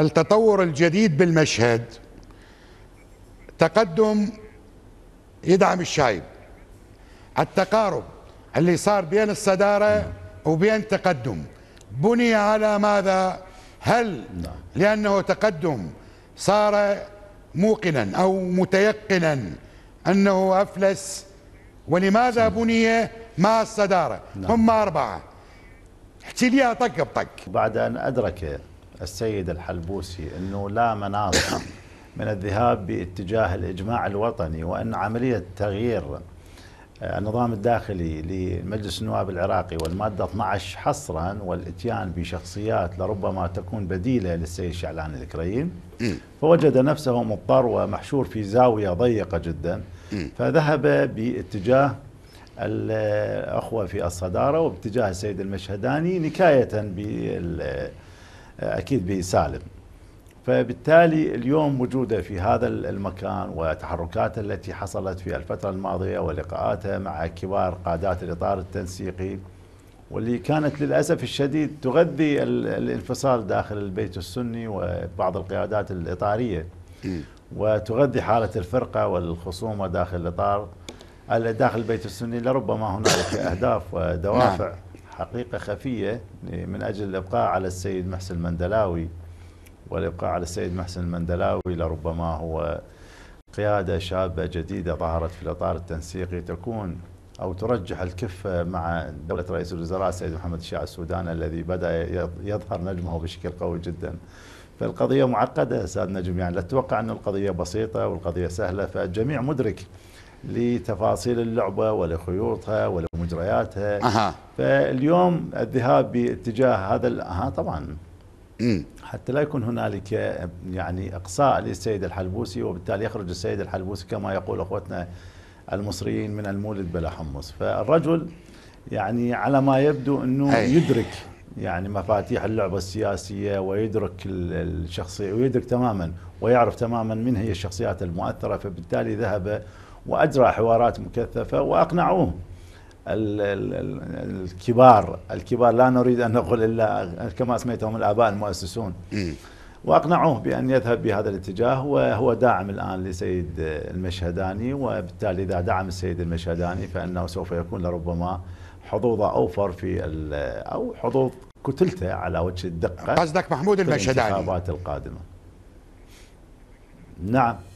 التطور الجديد بالمشهد تقدم يدعم الشايب التقارب اللي صار بين الصدارة وبين تقدم بني على ماذا هل نعم. لأنه تقدم صار موقنا أو متيقنا أنه أفلس ولماذا نعم. بني مع الصدارة نعم. هم أربعة احكي لي طق بطق بعد أن أدرك السيد الحلبوسي أنه لا مناص من الذهاب باتجاه الإجماع الوطني وأن عملية تغيير آه، النظام الداخلي لمجلس النواب العراقي والمادة 12 حصرا والاتيان بشخصيات لربما تكون بديلة للسيد شعلان الكريم فوجد نفسه مضطر ومحشور في زاوية ضيقة جدا فذهب باتجاه الأخوة في الصدارة وباتجاه السيد المشهداني نكاية بال اكيد بسالم فبالتالي اليوم موجودة في هذا المكان وتحركاته التي حصلت في الفترة الماضية ولقاءاتها مع كبار قادات الإطار التنسيقي واللي كانت للأسف الشديد تغذي الانفصال داخل البيت السني وبعض القيادات الإطارية وتغذي حالة الفرقة والخصومة داخل الإطار داخل البيت السني لربما هنالك أهداف ودوافع نعم. حقيقة خفية من أجل الإبقاء على السيد محسن المندلاوي والإبقاء على السيد محسن المندلاوي لربما هو قيادة شابة جديدة ظهرت في الإطار التنسيقي تكون أو ترجح الكفة مع دولة رئيس الوزراء السيد محمد الشيعة السوداني الذي بدأ يظهر نجمه بشكل قوي جدا فالقضية معقدة أستاذ نجم يعني لا تتوقع أن القضية بسيطة والقضية سهلة فالجميع مدرك لتفاصيل اللعبة ولخيوطها ول مجرياتها أها. فاليوم الذهاب باتجاه هذا أها طبعا مم. حتى لا يكون هنالك يعني اقصاء للسيد الحلبوسي وبالتالي يخرج السيد الحلبوسي كما يقول اخوتنا المصريين من المولد بلا حمص فالرجل يعني على ما يبدو انه أي. يدرك يعني مفاتيح اللعبه السياسيه ويدرك الشخصيه ويدرك تماما ويعرف تماما من هي الشخصيات المؤثره فبالتالي ذهب واجرى حوارات مكثفه واقنعوه الكبار الكبار لا نريد أن نقول إلا كما سميتهم الآباء المؤسسون وأقنعوه بأن يذهب بهذا الاتجاه وهو داعم الآن لسيد المشهداني وبالتالي إذا دعم السيد المشهداني فإنه سوف يكون لربما حظوظه أوفر في أو حظوظ كتلته على وجه الدقة قصدك محمود المشهداني في الانتخابات القادمة نعم